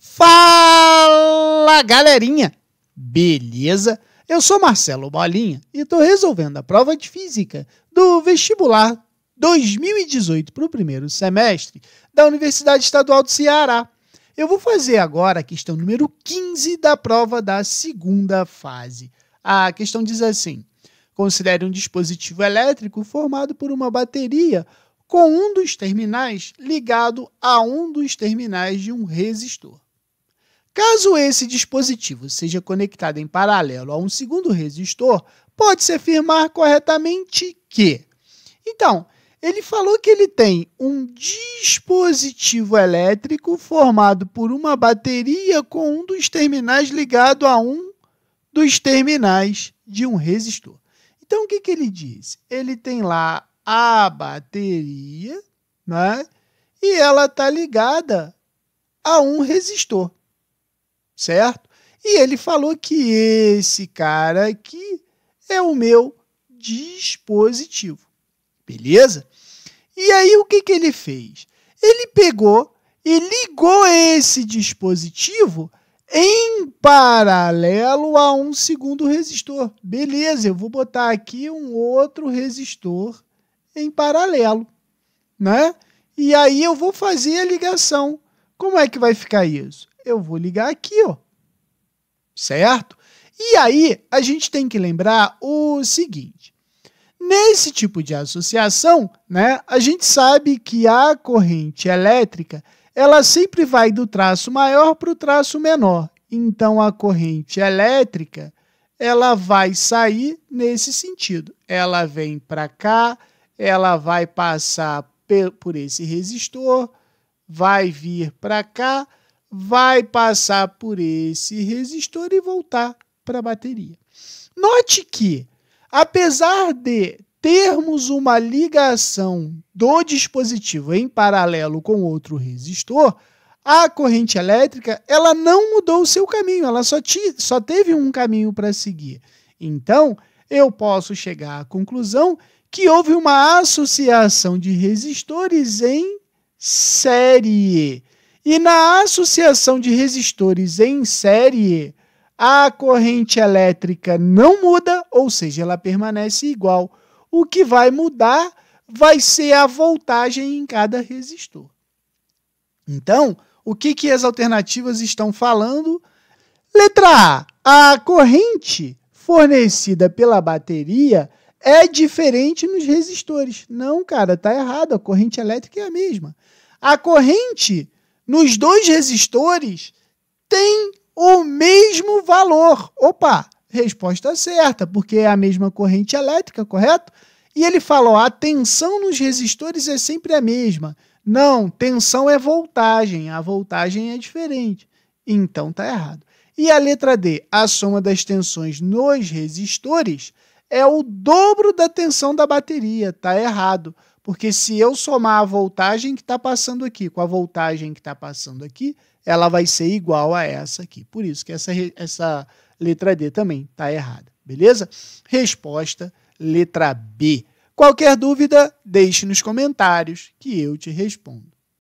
Fala galerinha, beleza? Eu sou Marcelo Bolinha e estou resolvendo a prova de física do vestibular 2018 para o primeiro semestre da Universidade Estadual do Ceará. Eu vou fazer agora a questão número 15 da prova da segunda fase. A questão diz assim: considere um dispositivo elétrico formado por uma bateria com um dos terminais ligado a um dos terminais de um resistor. Caso esse dispositivo seja conectado em paralelo a um segundo resistor, pode-se afirmar corretamente que. Então, ele falou que ele tem um dispositivo elétrico formado por uma bateria com um dos terminais ligado a um dos terminais de um resistor. Então, o que, que ele diz? Ele tem lá a bateria, né? E ela está ligada a um resistor certo? E ele falou que esse cara aqui é o meu dispositivo, beleza? E aí o que, que ele fez? Ele pegou e ligou esse dispositivo em paralelo a um segundo resistor. Beleza, eu vou botar aqui um outro resistor em paralelo, né? E aí eu vou fazer a ligação. Como é que vai ficar isso? eu vou ligar aqui, ó. Certo? E aí, a gente tem que lembrar o seguinte: nesse tipo de associação, né, a gente sabe que a corrente elétrica ela sempre vai do traço maior para o traço menor. Então, a corrente elétrica ela vai sair nesse sentido. Ela vem para cá, ela vai passar por esse resistor, vai vir para cá, vai passar por esse resistor e voltar para a bateria. Note que, apesar de termos uma ligação do dispositivo em paralelo com outro resistor, a corrente elétrica ela não mudou o seu caminho, ela só, só teve um caminho para seguir. Então, eu posso chegar à conclusão que houve uma associação de resistores em série. E na associação de resistores em série, a corrente elétrica não muda, ou seja, ela permanece igual. O que vai mudar vai ser a voltagem em cada resistor. Então, o que, que as alternativas estão falando? Letra A. A corrente fornecida pela bateria é diferente nos resistores. Não, cara, tá errado. A corrente elétrica é a mesma. A corrente nos dois resistores tem o mesmo valor. Opa, resposta certa, porque é a mesma corrente elétrica, correto? E ele falou: a tensão nos resistores é sempre a mesma. Não, tensão é voltagem, a voltagem é diferente. Então tá errado. E a letra D, a soma das tensões nos resistores é o dobro da tensão da bateria, tá errado. Porque se eu somar a voltagem que está passando aqui com a voltagem que está passando aqui, ela vai ser igual a essa aqui. Por isso que essa, essa letra D também está errada, beleza? Resposta, letra B. Qualquer dúvida, deixe nos comentários que eu te respondo.